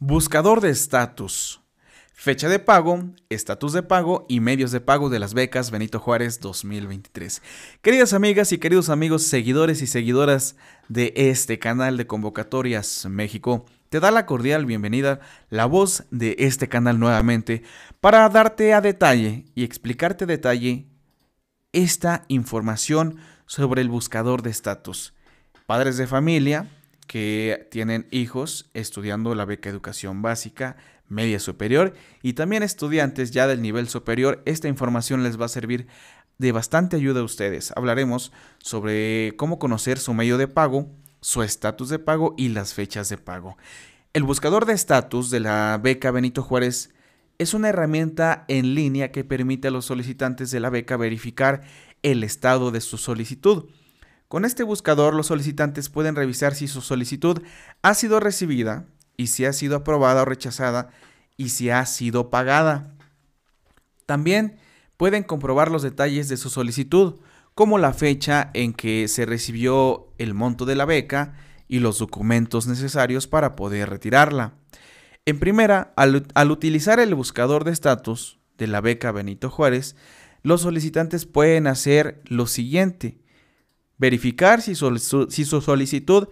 Buscador de estatus. Fecha de pago, estatus de pago y medios de pago de las becas Benito Juárez 2023. Queridas amigas y queridos amigos, seguidores y seguidoras de este canal de convocatorias México, te da la cordial bienvenida la voz de este canal nuevamente para darte a detalle y explicarte detalle esta información sobre el buscador de estatus. Padres de familia, que tienen hijos estudiando la beca educación básica, media superior y también estudiantes ya del nivel superior, esta información les va a servir de bastante ayuda a ustedes. Hablaremos sobre cómo conocer su medio de pago, su estatus de pago y las fechas de pago. El buscador de estatus de la beca Benito Juárez es una herramienta en línea que permite a los solicitantes de la beca verificar el estado de su solicitud. Con este buscador los solicitantes pueden revisar si su solicitud ha sido recibida y si ha sido aprobada o rechazada y si ha sido pagada. También pueden comprobar los detalles de su solicitud, como la fecha en que se recibió el monto de la beca y los documentos necesarios para poder retirarla. En primera, al, al utilizar el buscador de estatus de la beca Benito Juárez, los solicitantes pueden hacer lo siguiente verificar si su, solicitud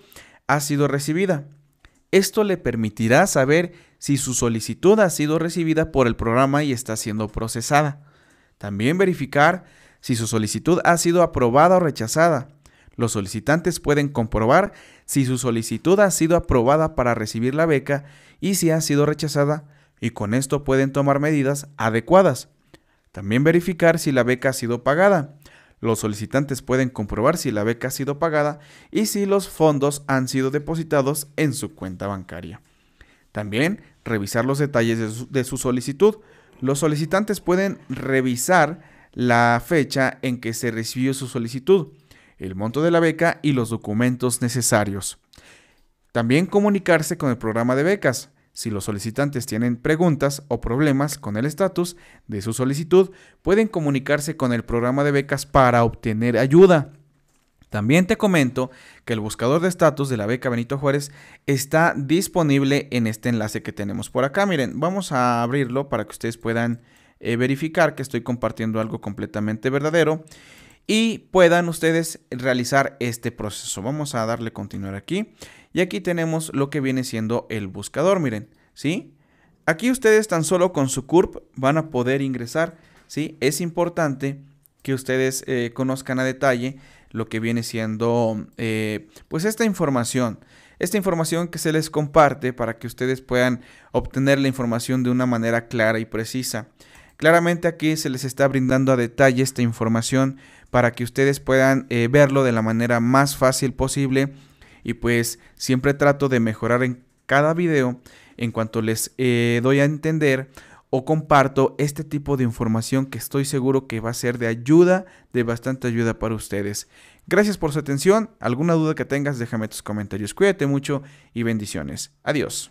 ha sido recibida. Esto le permitirá saber si su solicitud ha sido recibida por el programa y está siendo procesada. También verificar si su solicitud ha sido aprobada o rechazada. Los solicitantes pueden comprobar si su solicitud ha sido aprobada para recibir la beca y si ha sido rechazada y con esto pueden tomar medidas adecuadas. También verificar si la beca ha sido pagada. Los solicitantes pueden comprobar si la beca ha sido pagada y si los fondos han sido depositados en su cuenta bancaria. También revisar los detalles de su, solicitud. Los solicitantes pueden revisar la fecha en que se recibió su solicitud, el monto de la beca y los documentos necesarios. También comunicarse con el programa de becas. Si los solicitantes tienen preguntas o problemas con el estatus de su solicitud, pueden comunicarse con el programa de becas para obtener ayuda. También te comento que el buscador de estatus de la beca Benito Juárez está disponible en este enlace que tenemos por acá. Miren, vamos a abrirlo para que ustedes puedan eh, verificar que estoy compartiendo algo completamente verdadero y puedan ustedes realizar este proceso. Vamos a darle continuar aquí y aquí tenemos lo que viene siendo el buscador, miren, ¿sí? Aquí ustedes tan solo con su CURP van a poder ingresar, ¿sí? Es importante que ustedes eh, conozcan a detalle lo que viene siendo, eh, pues, esta información. Esta información que se les comparte para que ustedes puedan obtener la información de una manera clara y precisa. Claramente aquí se les está brindando a detalle esta información para que ustedes puedan eh, verlo de la manera más fácil posible y pues siempre trato de mejorar en cada video en cuanto les eh, doy a entender o comparto este tipo de información que estoy seguro que va a ser de ayuda, de bastante ayuda para ustedes. Gracias por su atención, alguna duda que tengas déjame tus comentarios, cuídate mucho y bendiciones. Adiós.